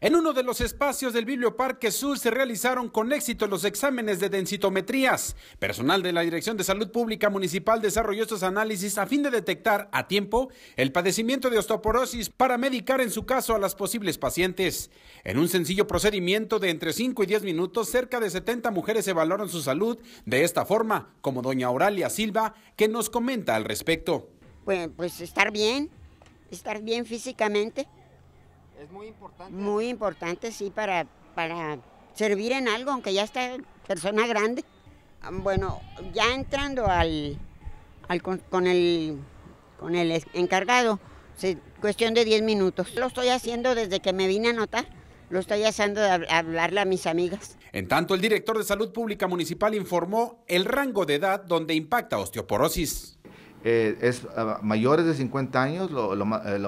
En uno de los espacios del Biblioparque Sur se realizaron con éxito los exámenes de densitometrías. Personal de la Dirección de Salud Pública Municipal desarrolló estos análisis a fin de detectar a tiempo el padecimiento de osteoporosis para medicar en su caso a las posibles pacientes. En un sencillo procedimiento de entre 5 y 10 minutos, cerca de 70 mujeres evaluaron su salud de esta forma, como doña Auralia Silva, que nos comenta al respecto. pues estar bien, estar bien físicamente es muy importante. Muy importante, sí, para, para servir en algo, aunque ya está persona grande. Ah, bueno, ya entrando al, con, el, con el encargado, cuestión de 10 minutos. Lo estoy haciendo desde que me vine a anotar. Lo estoy haciendo de hablarle a mis amigas. En tanto, el director de Salud Pública Municipal informó el rango de edad donde impacta osteoporosis. Eh, es ah, mayores de 50 años eh,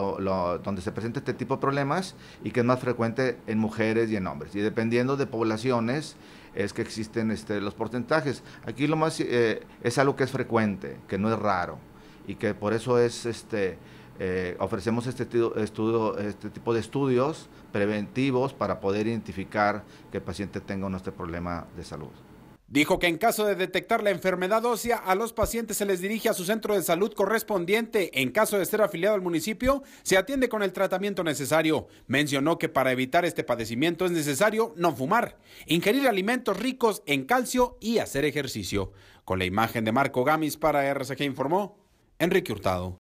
donde se presenta este tipo de problemas y que es más frecuente en mujeres y en hombres. Y dependiendo de poblaciones es que existen este, los porcentajes. Aquí lo más eh, es algo que es frecuente, que no es raro y que por eso es este ofrecemos este, este tipo de estudios preventivos para poder identificar que el paciente tenga o este problema de salud. Dijo que en caso de detectar la enfermedad ósea, a los pacientes se les dirige a su centro de salud correspondiente. En caso de ser afiliado al municipio, se atiende con el tratamiento necesario. Mencionó que para evitar este padecimiento es necesario no fumar, ingerir alimentos ricos en calcio y hacer ejercicio. Con la imagen de Marco Gamis para RCG informó Enrique Hurtado.